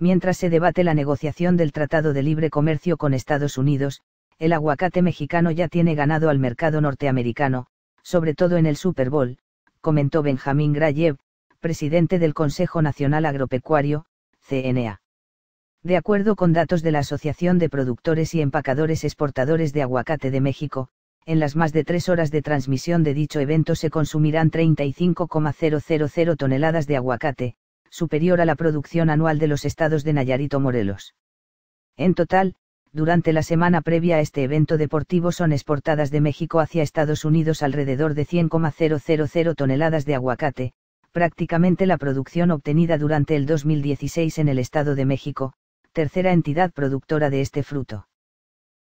mientras se debate la negociación del Tratado de Libre Comercio con Estados Unidos, el aguacate mexicano ya tiene ganado al mercado norteamericano, sobre todo en el Super Bowl, comentó Benjamín Grayev, presidente del Consejo Nacional Agropecuario, CNA. De acuerdo con datos de la Asociación de Productores y Empacadores Exportadores de Aguacate de México, en las más de tres horas de transmisión de dicho evento se consumirán 35,000 toneladas de aguacate, superior a la producción anual de los estados de Nayarit Morelos. En total, durante la semana previa a este evento deportivo son exportadas de México hacia Estados Unidos alrededor de 100,000 toneladas de aguacate, prácticamente la producción obtenida durante el 2016 en el Estado de México, tercera entidad productora de este fruto.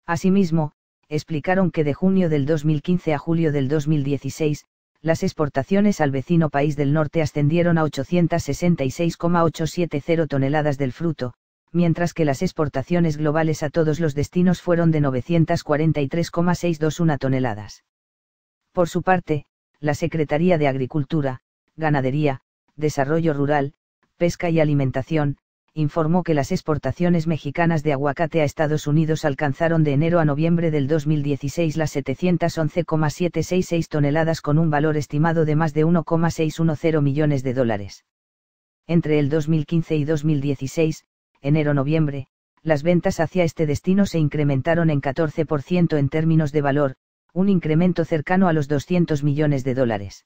Asimismo, explicaron que de junio del 2015 a julio del 2016, las exportaciones al vecino país del norte ascendieron a 866,870 toneladas del fruto, mientras que las exportaciones globales a todos los destinos fueron de 943,621 toneladas. Por su parte, la Secretaría de Agricultura, Ganadería, Desarrollo Rural, Pesca y Alimentación, informó que las exportaciones mexicanas de aguacate a Estados Unidos alcanzaron de enero a noviembre del 2016 las 711,766 toneladas con un valor estimado de más de 1,610 millones de dólares. Entre el 2015 y 2016, enero-noviembre, las ventas hacia este destino se incrementaron en 14% en términos de valor, un incremento cercano a los 200 millones de dólares.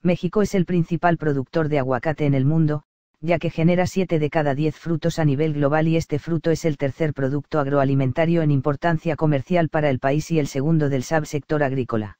México es el principal productor de aguacate en el mundo, ya que genera 7 de cada 10 frutos a nivel global y este fruto es el tercer producto agroalimentario en importancia comercial para el país y el segundo del subsector agrícola.